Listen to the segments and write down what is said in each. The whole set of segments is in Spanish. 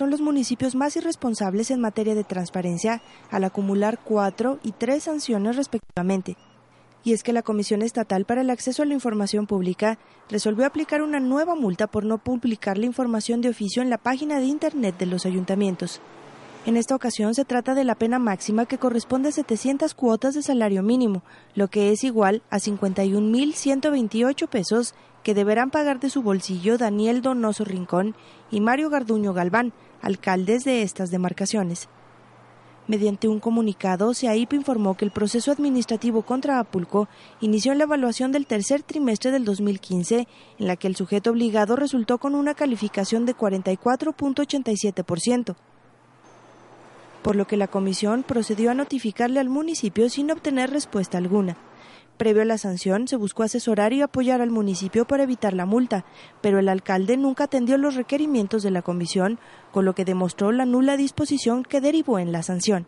son los municipios más irresponsables en materia de transparencia al acumular cuatro y tres sanciones respectivamente. Y es que la Comisión Estatal para el Acceso a la Información Pública resolvió aplicar una nueva multa por no publicar la información de oficio en la página de Internet de los ayuntamientos. En esta ocasión se trata de la pena máxima que corresponde a 700 cuotas de salario mínimo, lo que es igual a 51.128 pesos que deberán pagar de su bolsillo Daniel Donoso Rincón y Mario Garduño Galván, alcaldes de estas demarcaciones. Mediante un comunicado, CIAIP informó que el proceso administrativo contra Apulco inició en la evaluación del tercer trimestre del 2015, en la que el sujeto obligado resultó con una calificación de 44.87% por lo que la comisión procedió a notificarle al municipio sin obtener respuesta alguna. Previo a la sanción, se buscó asesorar y apoyar al municipio para evitar la multa, pero el alcalde nunca atendió los requerimientos de la comisión, con lo que demostró la nula disposición que derivó en la sanción.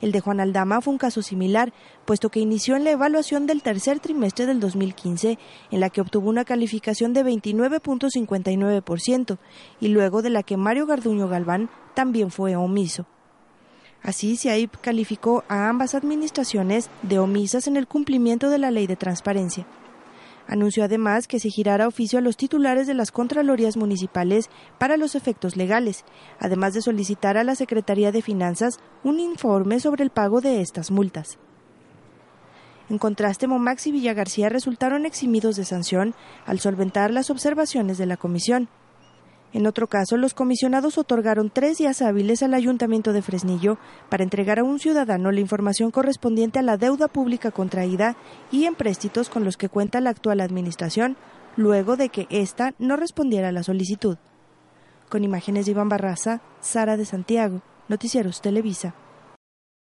El de Juan Aldama fue un caso similar, puesto que inició en la evaluación del tercer trimestre del 2015, en la que obtuvo una calificación de 29.59%, y luego de la que Mario Garduño Galván también fue omiso. Así, CIAIP calificó a ambas administraciones de omisas en el cumplimiento de la ley de transparencia. Anunció además que se girará oficio a los titulares de las Contralorías Municipales para los efectos legales, además de solicitar a la Secretaría de Finanzas un informe sobre el pago de estas multas. En contraste, Momax y Villagarcía resultaron eximidos de sanción al solventar las observaciones de la comisión. En otro caso, los comisionados otorgaron tres días hábiles al Ayuntamiento de Fresnillo para entregar a un ciudadano la información correspondiente a la deuda pública contraída y empréstitos con los que cuenta la actual Administración, luego de que ésta no respondiera a la solicitud. Con imágenes de Iván Barraza, Sara de Santiago, Noticieros Televisa.